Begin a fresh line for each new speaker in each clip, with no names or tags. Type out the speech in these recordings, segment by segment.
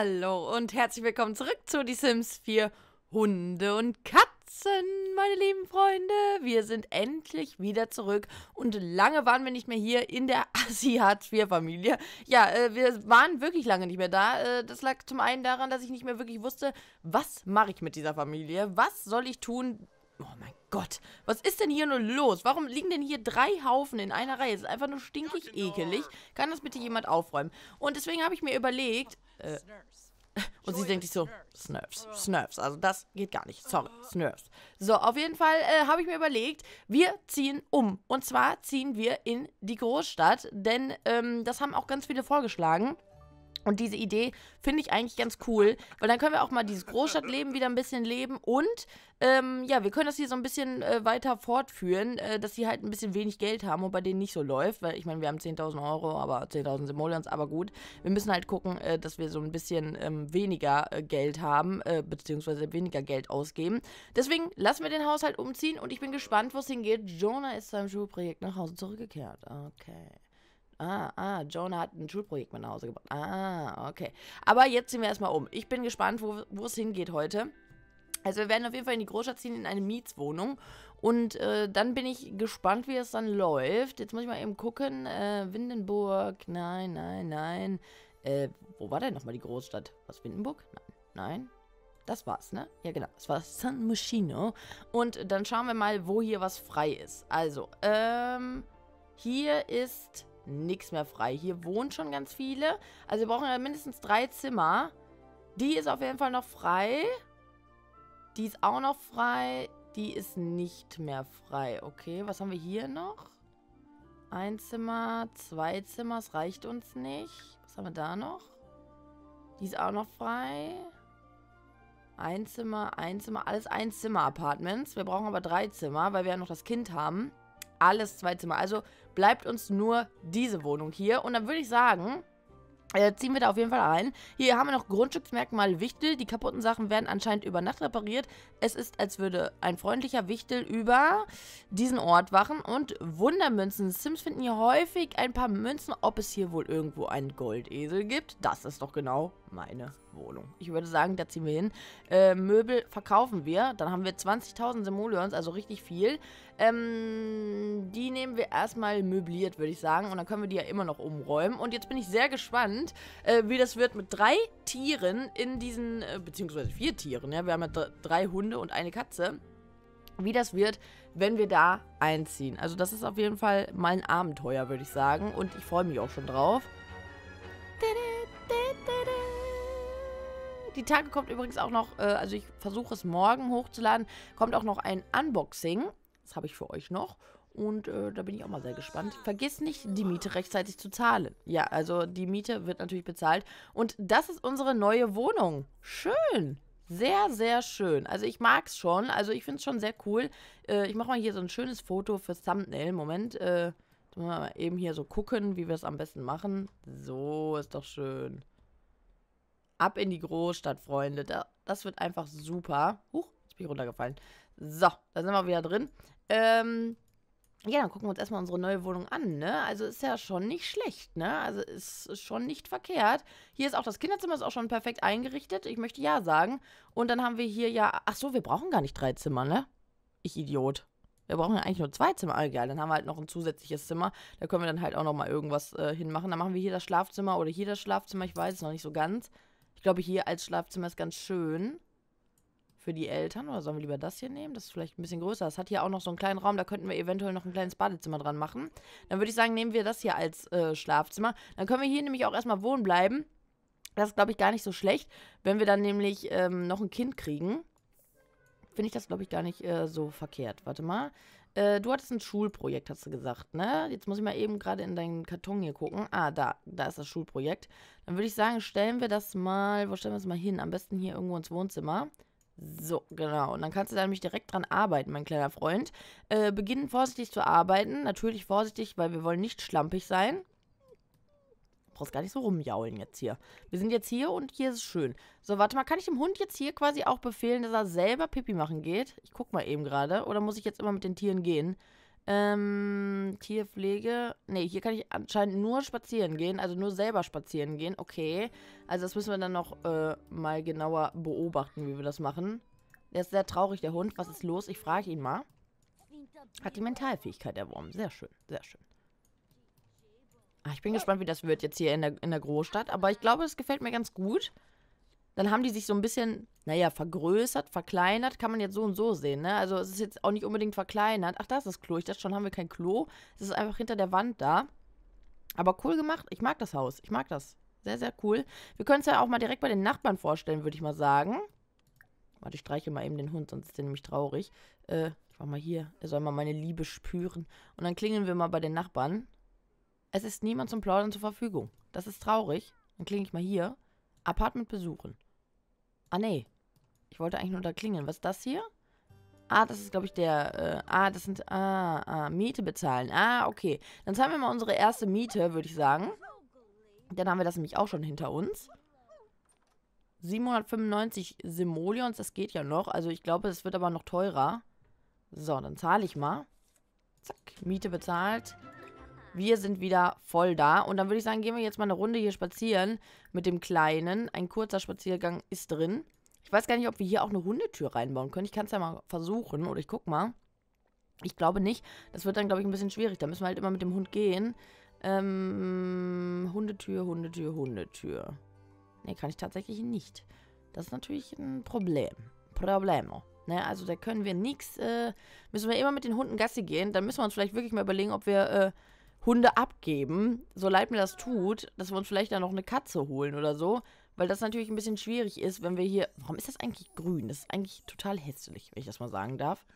Hallo und herzlich willkommen zurück zu Die Sims 4 Hunde und Katzen, meine lieben Freunde. Wir sind endlich wieder zurück und lange waren wir nicht mehr hier in der Asiat-4-Familie. Ja, äh, wir waren wirklich lange nicht mehr da. Äh, das lag zum einen daran, dass ich nicht mehr wirklich wusste, was mache ich mit dieser Familie? Was soll ich tun? Oh mein Gott, was ist denn hier nur los? Warum liegen denn hier drei Haufen in einer Reihe? Es ist einfach nur stinkig genau. ekelig. Kann das bitte jemand aufräumen? Und deswegen habe ich mir überlegt... Äh, und sie denkt sich so, Snurfs, Snurfs, also das geht gar nicht, sorry, Snurfs. So, auf jeden Fall äh, habe ich mir überlegt, wir ziehen um. Und zwar ziehen wir in die Großstadt, denn ähm, das haben auch ganz viele vorgeschlagen. Und diese Idee finde ich eigentlich ganz cool, weil dann können wir auch mal dieses Großstadtleben wieder ein bisschen leben und ähm, ja, wir können das hier so ein bisschen äh, weiter fortführen, äh, dass sie halt ein bisschen wenig Geld haben und bei denen nicht so läuft, weil ich meine, wir haben 10.000 Euro, aber 10.000 Simoleons, aber gut, wir müssen halt gucken, äh, dass wir so ein bisschen ähm, weniger äh, Geld haben, äh, beziehungsweise weniger Geld ausgeben. Deswegen lassen wir den Haushalt umziehen und ich bin gespannt, wo es hingeht. Jonah ist seinem Schulprojekt nach Hause zurückgekehrt. Okay. Ah, ah, Jonah hat ein Schulprojekt mit nach Hause gebracht. Ah, okay. Aber jetzt ziehen wir erstmal um. Ich bin gespannt, wo es hingeht heute. Also wir werden auf jeden Fall in die Großstadt ziehen, in eine Mietswohnung. Und äh, dann bin ich gespannt, wie es dann läuft. Jetzt muss ich mal eben gucken. Äh, Windenburg, nein, nein, nein. Äh, wo war denn nochmal die Großstadt? Was, Windenburg? Nein, nein. Das war's, ne? Ja, genau. Das war San Mushino. Und dann schauen wir mal, wo hier was frei ist. Also, ähm, hier ist nichts mehr frei. Hier wohnen schon ganz viele. Also wir brauchen ja mindestens drei Zimmer. Die ist auf jeden Fall noch frei. Die ist auch noch frei. Die ist nicht mehr frei. Okay, was haben wir hier noch? Ein Zimmer, zwei Zimmer, das reicht uns nicht. Was haben wir da noch? Die ist auch noch frei. Ein Zimmer, ein Zimmer, alles ein Zimmer-Apartments. Wir brauchen aber drei Zimmer, weil wir ja noch das Kind haben alles zwei Zimmer. Also bleibt uns nur diese Wohnung hier. Und dann würde ich sagen, äh, ziehen wir da auf jeden Fall ein. Hier haben wir noch Grundstücksmerkmal Wichtel. Die kaputten Sachen werden anscheinend über Nacht repariert. Es ist, als würde ein freundlicher Wichtel über diesen Ort wachen. Und Wundermünzen. Sims finden hier häufig ein paar Münzen. Ob es hier wohl irgendwo einen Goldesel gibt? Das ist doch genau meine Wohnung. Ich würde sagen, da ziehen wir hin. Äh, Möbel verkaufen wir. Dann haben wir 20.000 Simoleons, also richtig viel. Ähm, die nehmen wir erstmal möbliert, würde ich sagen. Und dann können wir die ja immer noch umräumen. Und jetzt bin ich sehr gespannt, äh, wie das wird mit drei Tieren in diesen, äh, beziehungsweise vier Tieren. Ja? Wir haben ja drei Hunde und eine Katze wie das wird, wenn wir da einziehen. Also das ist auf jeden Fall mal ein Abenteuer, würde ich sagen. Und ich freue mich auch schon drauf. Tada! Die Tage kommt übrigens auch noch, äh, also ich versuche es morgen hochzuladen, kommt auch noch ein Unboxing. Das habe ich für euch noch. Und äh, da bin ich auch mal sehr gespannt. Vergiss nicht, die Miete rechtzeitig zu zahlen. Ja, also die Miete wird natürlich bezahlt. Und das ist unsere neue Wohnung. Schön. Sehr, sehr schön. Also ich mag es schon. Also ich finde es schon sehr cool. Äh, ich mache mal hier so ein schönes Foto fürs Thumbnail. Moment. Äh, eben hier so gucken, wie wir es am besten machen. So, ist doch schön ab in die Großstadt, Freunde. Da, das wird einfach super. Huch, jetzt bin ich runtergefallen. So, da sind wir wieder drin. Ähm, ja, dann gucken wir uns erstmal unsere neue Wohnung an, ne? Also ist ja schon nicht schlecht, ne? Also ist schon nicht verkehrt. Hier ist auch das Kinderzimmer ist auch schon perfekt eingerichtet. Ich möchte ja sagen. Und dann haben wir hier ja. Ach so, wir brauchen gar nicht drei Zimmer, ne? Ich Idiot. Wir brauchen ja eigentlich nur zwei Zimmer. Ah, egal, dann haben wir halt noch ein zusätzliches Zimmer. Da können wir dann halt auch nochmal irgendwas äh, hinmachen. Dann machen wir hier das Schlafzimmer oder hier das Schlafzimmer. Ich weiß es noch nicht so ganz. Ich glaube, hier als Schlafzimmer ist ganz schön. Für die Eltern. Oder sollen wir lieber das hier nehmen? Das ist vielleicht ein bisschen größer. Es hat hier auch noch so einen kleinen Raum. Da könnten wir eventuell noch ein kleines Badezimmer dran machen. Dann würde ich sagen, nehmen wir das hier als äh, Schlafzimmer. Dann können wir hier nämlich auch erstmal wohnen bleiben. Das ist, glaube ich, gar nicht so schlecht. Wenn wir dann nämlich ähm, noch ein Kind kriegen, finde ich das, glaube ich, gar nicht äh, so verkehrt. Warte mal. Äh, du hattest ein Schulprojekt, hast du gesagt, ne? Jetzt muss ich mal eben gerade in deinen Karton hier gucken. Ah, da, da ist das Schulprojekt. Dann würde ich sagen, stellen wir das mal, wo stellen wir das mal hin? Am besten hier irgendwo ins Wohnzimmer. So, genau. Und dann kannst du da nämlich direkt dran arbeiten, mein kleiner Freund. Äh, beginnen vorsichtig zu arbeiten. Natürlich vorsichtig, weil wir wollen nicht schlampig sein brauchst gar nicht so rumjaulen jetzt hier. Wir sind jetzt hier und hier ist es schön. So, warte mal, kann ich dem Hund jetzt hier quasi auch befehlen, dass er selber Pipi machen geht? Ich guck mal eben gerade. Oder muss ich jetzt immer mit den Tieren gehen? Ähm, Tierpflege. Ne, hier kann ich anscheinend nur spazieren gehen, also nur selber spazieren gehen. Okay. Also das müssen wir dann noch äh, mal genauer beobachten, wie wir das machen. Der ist sehr traurig, der Hund. Was ist los? Ich frage ihn mal. Hat die Mentalfähigkeit erworben. Sehr schön, sehr schön. Ah, ich bin gespannt, wie das wird jetzt hier in der, in der Großstadt. Aber ich glaube, es gefällt mir ganz gut. Dann haben die sich so ein bisschen, naja, vergrößert, verkleinert. Kann man jetzt so und so sehen, ne? Also es ist jetzt auch nicht unbedingt verkleinert. Ach, da ist das Klo. Ich dachte schon, haben wir kein Klo. Es ist einfach hinter der Wand da. Aber cool gemacht. Ich mag das Haus. Ich mag das. Sehr, sehr cool. Wir können es ja auch mal direkt bei den Nachbarn vorstellen, würde ich mal sagen. Warte, ich streiche mal eben den Hund, sonst ist der nämlich traurig. Äh, ich mach mal hier. Er soll mal meine Liebe spüren. Und dann klingeln wir mal bei den Nachbarn. Es ist niemand zum Plaudern zur Verfügung. Das ist traurig. Dann klinge ich mal hier. Apartment besuchen. Ah, nee. Ich wollte eigentlich nur da klingeln. Was ist das hier? Ah, das ist, glaube ich, der... Äh, ah, das sind... Ah, ah, Miete bezahlen. Ah, okay. Dann zahlen wir mal unsere erste Miete, würde ich sagen. Dann haben wir das nämlich auch schon hinter uns. 795 Simoleons, das geht ja noch. Also ich glaube, es wird aber noch teurer. So, dann zahle ich mal. Zack, Miete bezahlt. Wir sind wieder voll da. Und dann würde ich sagen, gehen wir jetzt mal eine Runde hier spazieren mit dem Kleinen. Ein kurzer Spaziergang ist drin. Ich weiß gar nicht, ob wir hier auch eine Hundetür reinbauen können. Ich kann es ja mal versuchen oder ich guck mal. Ich glaube nicht. Das wird dann, glaube ich, ein bisschen schwierig. Da müssen wir halt immer mit dem Hund gehen. Ähm, Hundetür, Hundetür, Hundetür. Nee, kann ich tatsächlich nicht. Das ist natürlich ein Problem. Problemo. Ne, also da können wir nichts, äh, müssen wir immer mit den Hunden Gassi gehen. Dann müssen wir uns vielleicht wirklich mal überlegen, ob wir, äh, Hunde abgeben, so leid mir das tut, dass wir uns vielleicht dann noch eine Katze holen oder so. Weil das natürlich ein bisschen schwierig ist, wenn wir hier. Warum ist das eigentlich grün? Das ist eigentlich total hässlich, wenn ich das mal sagen darf.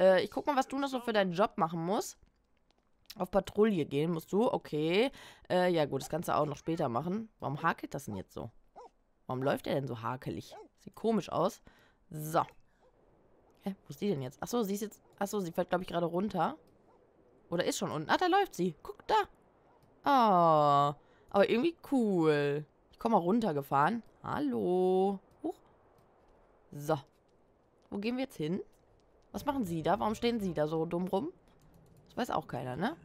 Äh, ich guck mal, was du noch so für deinen Job machen musst. Auf Patrouille gehen musst du. Okay. Äh, ja, gut, das kannst du auch noch später machen. Warum hakelt das denn jetzt so? Warum läuft der denn so hakelig? Sieht komisch aus. So. Hä, wo ist die denn jetzt? Achso, sie ist jetzt. Achso, sie fällt, glaube ich, gerade runter. Oder ist schon unten. Ah, da läuft sie. Guck da. Ah, oh, aber irgendwie cool. Ich komme mal runtergefahren. Hallo. Huch. So. Wo gehen wir jetzt hin? Was machen Sie da? Warum stehen Sie da so dumm rum? Das weiß auch keiner, ne?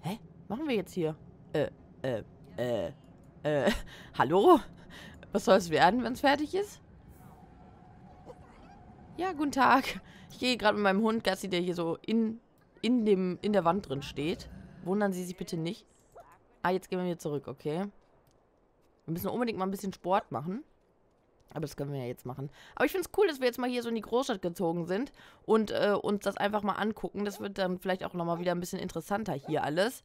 Hä? Machen wir jetzt hier? Äh, äh, äh, äh. Hallo? Was soll es werden, wenn es fertig ist? Ja, guten Tag. Ich gehe gerade mit meinem Hund Gassi, der hier so in, in, dem, in der Wand drin steht. Wundern Sie sich bitte nicht. Ah, jetzt gehen wir wieder zurück, okay. Wir müssen unbedingt mal ein bisschen Sport machen. Aber das können wir ja jetzt machen. Aber ich finde es cool, dass wir jetzt mal hier so in die Großstadt gezogen sind und äh, uns das einfach mal angucken. Das wird dann vielleicht auch nochmal wieder ein bisschen interessanter hier alles.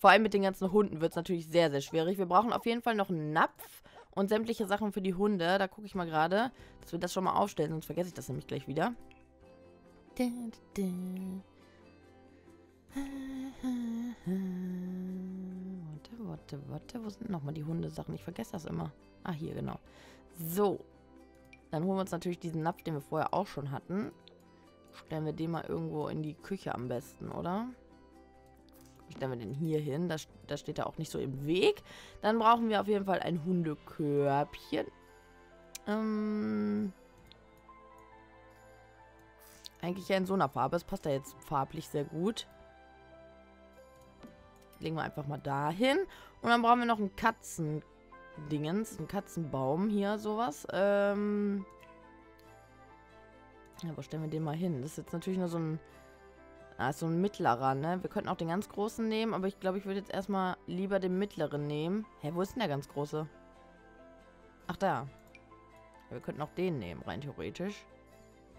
Vor allem mit den ganzen Hunden wird es natürlich sehr, sehr schwierig. Wir brauchen auf jeden Fall noch einen Napf und sämtliche Sachen für die Hunde. Da gucke ich mal gerade, dass wir das schon mal aufstellen. Sonst vergesse ich das nämlich gleich wieder. Warte, warte, warte. Wo sind nochmal die Hundesachen? Ich vergesse das immer. Ah, hier, genau. So. Dann holen wir uns natürlich diesen Napf, den wir vorher auch schon hatten. Stellen wir den mal irgendwo in die Küche am besten, oder? Ja. Wie stellen wir denn hier hin? Das, das steht da auch nicht so im Weg. Dann brauchen wir auf jeden Fall ein Hundekörbchen. Ähm... Eigentlich ja in so einer Farbe. Das passt ja jetzt farblich sehr gut. Legen wir einfach mal dahin. Und dann brauchen wir noch einen Katzendingens. Einen Katzenbaum hier, sowas. Ähm... Ja, wo stellen wir den mal hin? Das ist jetzt natürlich nur so ein Ah, ist so ein mittlerer, ne? Wir könnten auch den ganz großen nehmen, aber ich glaube, ich würde jetzt erstmal lieber den mittleren nehmen. Hä, wo ist denn der ganz große? Ach, da. Ja, wir könnten auch den nehmen, rein theoretisch.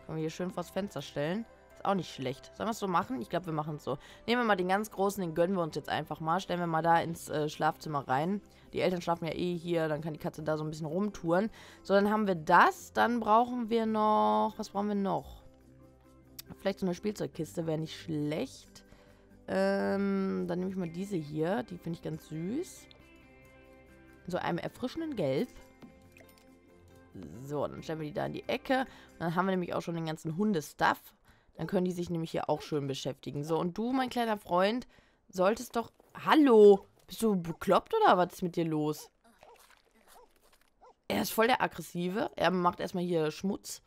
Können wir hier schön vors Fenster stellen. Ist auch nicht schlecht. Sollen wir es so machen? Ich glaube, wir machen es so. Nehmen wir mal den ganz großen, den gönnen wir uns jetzt einfach mal. Stellen wir mal da ins äh, Schlafzimmer rein. Die Eltern schlafen ja eh hier, dann kann die Katze da so ein bisschen rumtouren. So, dann haben wir das. Dann brauchen wir noch... Was brauchen wir noch? Vielleicht so eine Spielzeugkiste wäre nicht schlecht. Ähm, dann nehme ich mal diese hier. Die finde ich ganz süß. In so einem erfrischenden Gelb. So, dann stellen wir die da in die Ecke. Dann haben wir nämlich auch schon den ganzen Hundestuff. Dann können die sich nämlich hier auch schön beschäftigen. So, und du, mein kleiner Freund, solltest doch... Hallo! Bist du bekloppt oder was ist mit dir los? Er ist voll der Aggressive. Er macht erstmal hier Schmutz.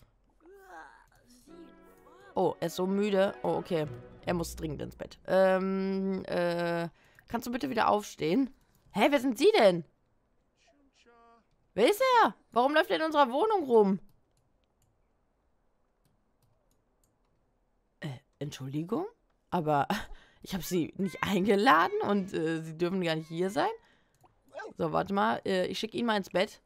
Oh, er ist so müde. Oh, okay. Er muss dringend ins Bett. Ähm, äh, kannst du bitte wieder aufstehen? Hä, wer sind Sie denn? Wer ist er? Warum läuft er in unserer Wohnung rum? Äh, Entschuldigung? Aber ich habe sie nicht eingeladen und äh, sie dürfen gar nicht hier sein. So, warte mal. Äh, ich schicke ihn mal ins Bett.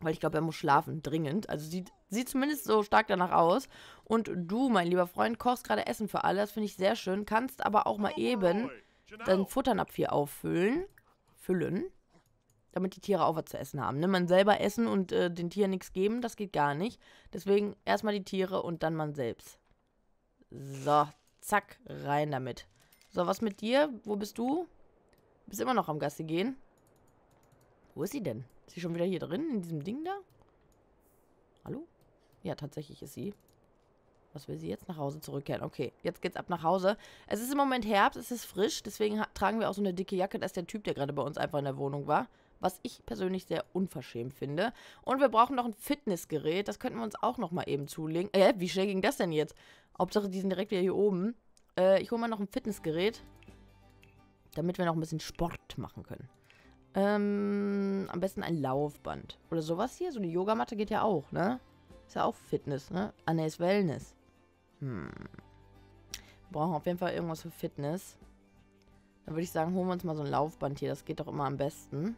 Weil ich glaube, er muss schlafen. Dringend. Also sieht Sieht zumindest so stark danach aus. Und du, mein lieber Freund, kochst gerade Essen für alle. Das finde ich sehr schön. Kannst aber auch mal eben deinen Futternapf hier auffüllen. Füllen. Damit die Tiere auch was zu essen haben. Ne? Man selber essen und äh, den Tieren nichts geben, das geht gar nicht. Deswegen erstmal die Tiere und dann man selbst. So, zack, rein damit. So, was mit dir? Wo bist du? Bist immer noch am Gassi gehen? Wo ist sie denn? Ist sie schon wieder hier drin, in diesem Ding da? Hallo? Ja, tatsächlich ist sie. Was will sie jetzt? Nach Hause zurückkehren. Okay, jetzt geht's ab nach Hause. Es ist im Moment Herbst, es ist frisch, deswegen tragen wir auch so eine dicke Jacke. Das ist der Typ, der gerade bei uns einfach in der Wohnung war. Was ich persönlich sehr unverschämt finde. Und wir brauchen noch ein Fitnessgerät. Das könnten wir uns auch nochmal eben zulegen. Äh, wie schnell ging das denn jetzt? Hauptsache, die sind direkt wieder hier oben. Äh, ich hole mal noch ein Fitnessgerät. Damit wir noch ein bisschen Sport machen können. Ähm, am besten ein Laufband. Oder sowas hier. So eine Yogamatte geht ja auch, ne? Ist ja auch Fitness, ne? Ah, ne, ist Wellness. Hm. Wir brauchen auf jeden Fall irgendwas für Fitness. Dann würde ich sagen, holen wir uns mal so ein Laufband hier. Das geht doch immer am besten.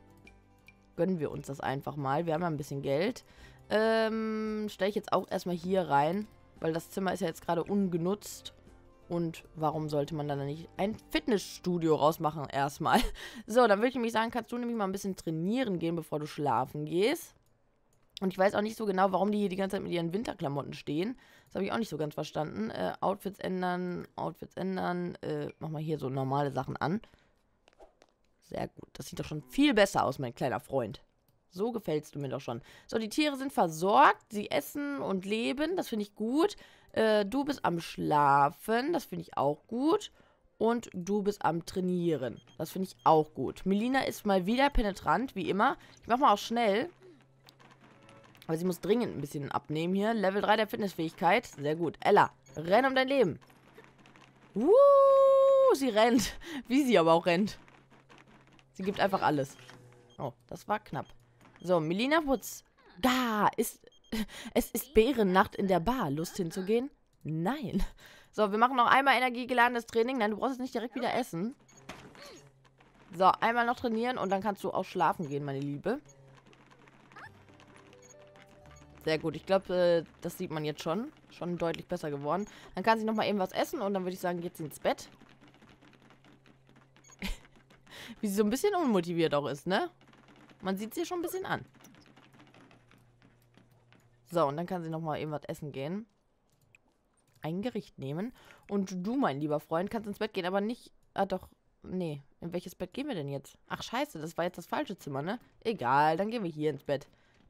Gönnen wir uns das einfach mal. Wir haben ja ein bisschen Geld. Ähm, stelle ich jetzt auch erstmal hier rein. Weil das Zimmer ist ja jetzt gerade ungenutzt. Und warum sollte man dann nicht ein Fitnessstudio rausmachen erstmal? So, dann würde ich nämlich sagen, kannst du nämlich mal ein bisschen trainieren gehen, bevor du schlafen gehst. Und ich weiß auch nicht so genau, warum die hier die ganze Zeit mit ihren Winterklamotten stehen. Das habe ich auch nicht so ganz verstanden. Äh, Outfits ändern, Outfits ändern. Äh, mach mal hier so normale Sachen an. Sehr gut. Das sieht doch schon viel besser aus, mein kleiner Freund. So gefällst du mir doch schon. So, die Tiere sind versorgt. Sie essen und leben. Das finde ich gut. Äh, du bist am Schlafen. Das finde ich auch gut. Und du bist am Trainieren. Das finde ich auch gut. Melina ist mal wieder penetrant, wie immer. Ich mache mal auch schnell. Aber sie muss dringend ein bisschen abnehmen hier. Level 3 der Fitnessfähigkeit. Sehr gut. Ella, renn um dein Leben. Uh, sie rennt. Wie sie aber auch rennt. Sie gibt einfach alles. Oh, das war knapp. So, Melina Woods. Da ist... Es ist Bärennacht in der Bar. Lust hinzugehen? Nein. So, wir machen noch einmal energiegeladenes Training. Nein, du brauchst jetzt nicht direkt wieder essen. So, einmal noch trainieren und dann kannst du auch schlafen gehen, meine Liebe. Sehr gut. Ich glaube, äh, das sieht man jetzt schon. Schon deutlich besser geworden. Dann kann sie nochmal eben was essen und dann würde ich sagen, geht sie ins Bett. Wie sie so ein bisschen unmotiviert auch ist, ne? Man sieht sie schon ein bisschen an. So, und dann kann sie nochmal eben was essen gehen. Ein Gericht nehmen. Und du, mein lieber Freund, kannst ins Bett gehen, aber nicht... Ah, doch. Nee. In welches Bett gehen wir denn jetzt? Ach, scheiße, das war jetzt das falsche Zimmer, ne? Egal, dann gehen wir hier ins Bett.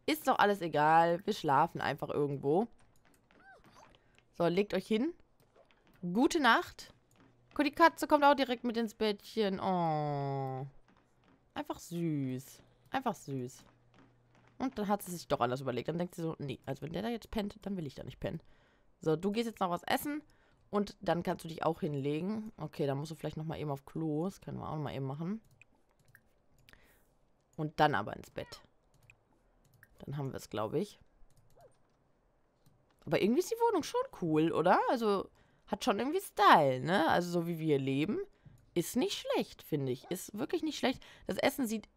Ist doch alles egal. Wir schlafen einfach irgendwo. So, legt euch hin. Gute Nacht. Guck, die Katze kommt auch direkt mit ins Bettchen. Oh. Einfach süß. Einfach süß. Und dann hat sie sich doch anders überlegt. Dann denkt sie so, nee, also wenn der da jetzt pennt, dann will ich da nicht pennen. So, du gehst jetzt noch was essen und dann kannst du dich auch hinlegen. Okay, dann musst du vielleicht nochmal eben auf Klo. Das können wir auch nochmal eben machen. Und dann aber ins Bett. Dann haben wir es, glaube ich. Aber irgendwie ist die Wohnung schon cool, oder? Also, hat schon irgendwie Style, ne? Also, so wie wir leben, ist nicht schlecht, finde ich. Ist wirklich nicht schlecht. Das Essen sieht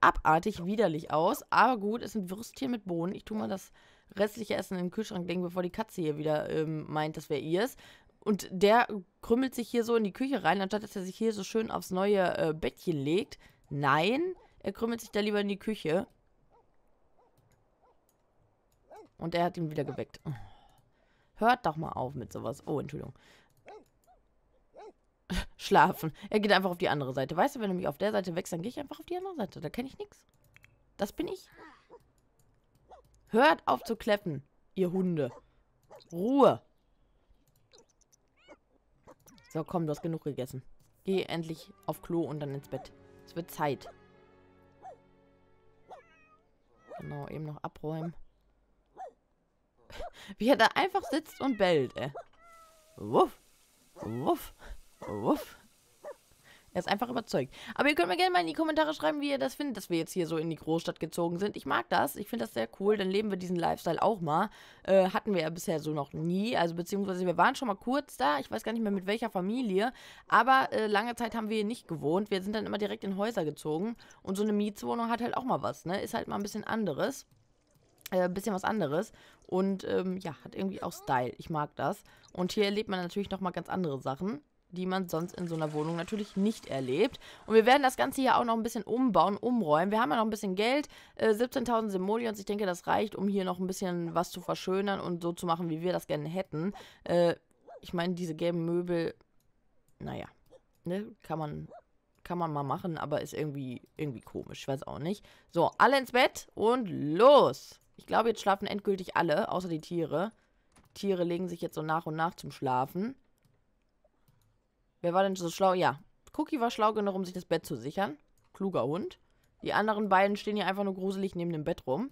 abartig widerlich aus, aber gut, ist ein Würstchen mit Bohnen. Ich tue mal das restliche Essen in den Kühlschrank legen, bevor die Katze hier wieder ähm, meint, das wäre ihrs. Und der krümmelt sich hier so in die Küche rein, anstatt dass er sich hier so schön aufs neue äh, Bettchen legt. Nein, er krümmelt sich da lieber in die Küche. Und er hat ihn wieder geweckt. Oh. Hört doch mal auf mit sowas. Oh, Entschuldigung. Schlafen. Er geht einfach auf die andere Seite. Weißt du, wenn du mich auf der Seite wächst, dann gehe ich einfach auf die andere Seite. Da kenne ich nichts. Das bin ich. Hört auf zu kleppen, ihr Hunde. Ruhe. So, komm, du hast genug gegessen. Geh endlich auf Klo und dann ins Bett. Es wird Zeit. Genau, eben noch abräumen. Wie er da einfach sitzt und bellt, ey. Wuff, wuff, wuff. Er ist einfach überzeugt. Aber ihr könnt mir gerne mal in die Kommentare schreiben, wie ihr das findet, dass wir jetzt hier so in die Großstadt gezogen sind. Ich mag das. Ich finde das sehr cool. Dann leben wir diesen Lifestyle auch mal. Äh, hatten wir ja bisher so noch nie. Also beziehungsweise wir waren schon mal kurz da. Ich weiß gar nicht mehr mit welcher Familie. Aber äh, lange Zeit haben wir hier nicht gewohnt. Wir sind dann immer direkt in Häuser gezogen. Und so eine Mietswohnung hat halt auch mal was, ne? Ist halt mal ein bisschen anderes ein äh, bisschen was anderes und ähm, ja, hat irgendwie auch Style. Ich mag das. Und hier erlebt man natürlich nochmal ganz andere Sachen, die man sonst in so einer Wohnung natürlich nicht erlebt. Und wir werden das Ganze hier auch noch ein bisschen umbauen, umräumen. Wir haben ja noch ein bisschen Geld, äh, 17.000 Simoleons. Ich denke, das reicht, um hier noch ein bisschen was zu verschönern und so zu machen, wie wir das gerne hätten. Äh, ich meine, diese gelben Möbel, naja, ne, kann man kann man mal machen, aber ist irgendwie, irgendwie komisch. Ich weiß auch nicht. So, alle ins Bett und los! Ich glaube, jetzt schlafen endgültig alle, außer die Tiere. Tiere legen sich jetzt so nach und nach zum Schlafen. Wer war denn so schlau? Ja, Cookie war schlau genug, um sich das Bett zu sichern. Kluger Hund. Die anderen beiden stehen hier einfach nur gruselig neben dem Bett rum.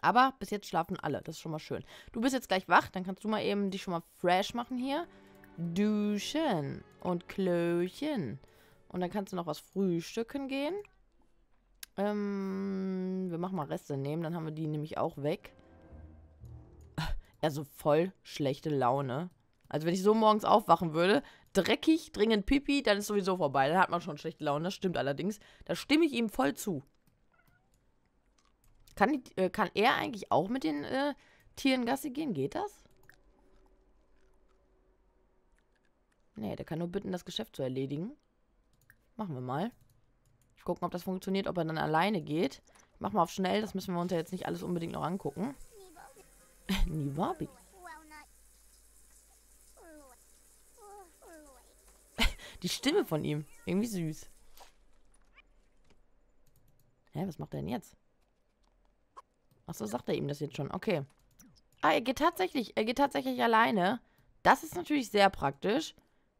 Aber bis jetzt schlafen alle. Das ist schon mal schön. Du bist jetzt gleich wach. Dann kannst du mal eben dich schon mal fresh machen hier. Duschen und Klöchen. Und dann kannst du noch was frühstücken gehen. Ähm, wir machen mal Reste nehmen, dann haben wir die nämlich auch weg. Also voll schlechte Laune. Also wenn ich so morgens aufwachen würde, dreckig, dringend Pipi, dann ist sowieso vorbei. Dann hat man schon schlechte Laune, das stimmt allerdings. Da stimme ich ihm voll zu. Kann, ich, äh, kann er eigentlich auch mit den äh, Tieren Gassi gehen? Geht das? Nee, der kann nur bitten, das Geschäft zu erledigen. Machen wir mal gucken, ob das funktioniert, ob er dann alleine geht. mach mal auf schnell, das müssen wir uns ja jetzt nicht alles unbedingt noch angucken. Niwabi. Die Stimme von ihm. Irgendwie süß. Hä, was macht er denn jetzt? Achso, sagt er ihm das jetzt schon. Okay. Ah, er geht tatsächlich, er geht tatsächlich alleine. Das ist natürlich sehr praktisch.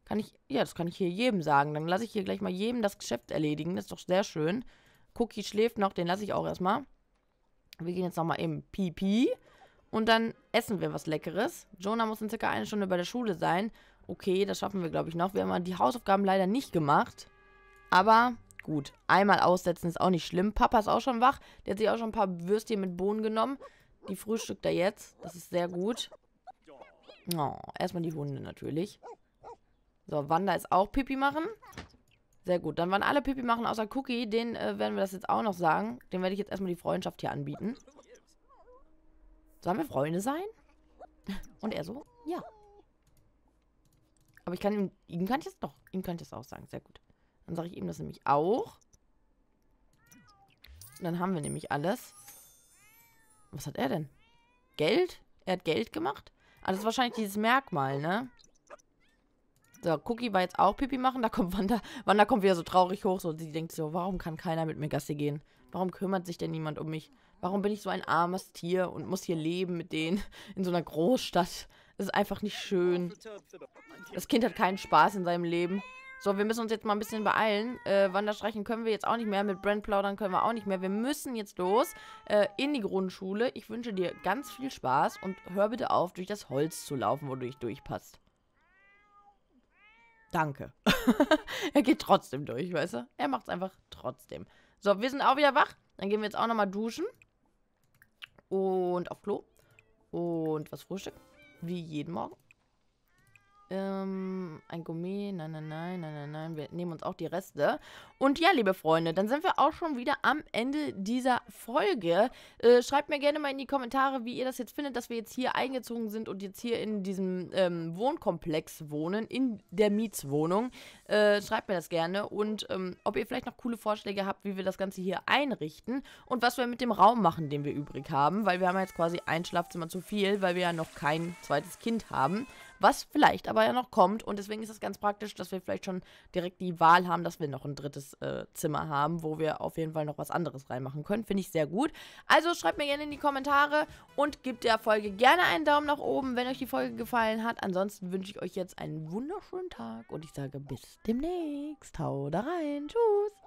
Kann ich, ja, das kann ich hier jedem sagen. Dann lasse ich hier gleich mal jedem das Geschäft erledigen. Das ist doch sehr schön. Cookie schläft noch, den lasse ich auch erstmal. Wir gehen jetzt nochmal eben Pipi. Und dann essen wir was Leckeres. Jonah muss in circa eine Stunde bei der Schule sein. Okay, das schaffen wir, glaube ich, noch. Wir haben die Hausaufgaben leider nicht gemacht. Aber gut, einmal aussetzen ist auch nicht schlimm. Papa ist auch schon wach. Der hat sich auch schon ein paar Würstchen mit Bohnen genommen. Die frühstückt er jetzt. Das ist sehr gut. Oh, erstmal die Hunde natürlich. So, Wanda ist auch Pipi machen. Sehr gut. Dann waren alle Pipi machen außer Cookie. Den äh, werden wir das jetzt auch noch sagen. Den werde ich jetzt erstmal die Freundschaft hier anbieten. Sollen wir Freunde sein? Und er so? Ja. Aber ich kann ihm, ihm kann ich das doch, ihm kann ich das auch sagen. Sehr gut. Dann sage ich ihm das nämlich auch. Und dann haben wir nämlich alles. Was hat er denn? Geld? Er hat Geld gemacht? Ah, das ist wahrscheinlich dieses Merkmal, ne? So, Cookie war jetzt auch Pipi machen. Da kommt Wanda. Wanda kommt wieder so traurig hoch. So, sie denkt so, warum kann keiner mit mir Gassi gehen? Warum kümmert sich denn niemand um mich? Warum bin ich so ein armes Tier und muss hier leben mit denen in so einer Großstadt? Das ist einfach nicht schön. Das Kind hat keinen Spaß in seinem Leben. So, wir müssen uns jetzt mal ein bisschen beeilen. Äh, Wanderstreichen können wir jetzt auch nicht mehr. Mit Brand plaudern können wir auch nicht mehr. Wir müssen jetzt los äh, in die Grundschule. Ich wünsche dir ganz viel Spaß und hör bitte auf, durch das Holz zu laufen, wo du durchpasst. Danke. er geht trotzdem durch, weißt du? Er macht es einfach trotzdem. So, wir sind auch wieder wach. Dann gehen wir jetzt auch nochmal duschen. Und auf Klo. Und was Frühstück. Wie jeden Morgen. Ähm, ein Gourmet, nein, nein, nein, nein, nein, nein. Wir nehmen uns auch die Reste. Und ja, liebe Freunde, dann sind wir auch schon wieder am Ende dieser Folge. Äh, schreibt mir gerne mal in die Kommentare, wie ihr das jetzt findet, dass wir jetzt hier eingezogen sind und jetzt hier in diesem ähm, Wohnkomplex wohnen, in der Mietswohnung. Äh, schreibt mir das gerne und ähm, ob ihr vielleicht noch coole Vorschläge habt, wie wir das Ganze hier einrichten und was wir mit dem Raum machen, den wir übrig haben, weil wir haben jetzt quasi ein Schlafzimmer zu viel, weil wir ja noch kein zweites Kind haben was vielleicht aber ja noch kommt. Und deswegen ist es ganz praktisch, dass wir vielleicht schon direkt die Wahl haben, dass wir noch ein drittes äh, Zimmer haben, wo wir auf jeden Fall noch was anderes reinmachen können. Finde ich sehr gut. Also schreibt mir gerne in die Kommentare und gebt der Folge gerne einen Daumen nach oben, wenn euch die Folge gefallen hat. Ansonsten wünsche ich euch jetzt einen wunderschönen Tag und ich sage bis demnächst. Hau da rein. Tschüss.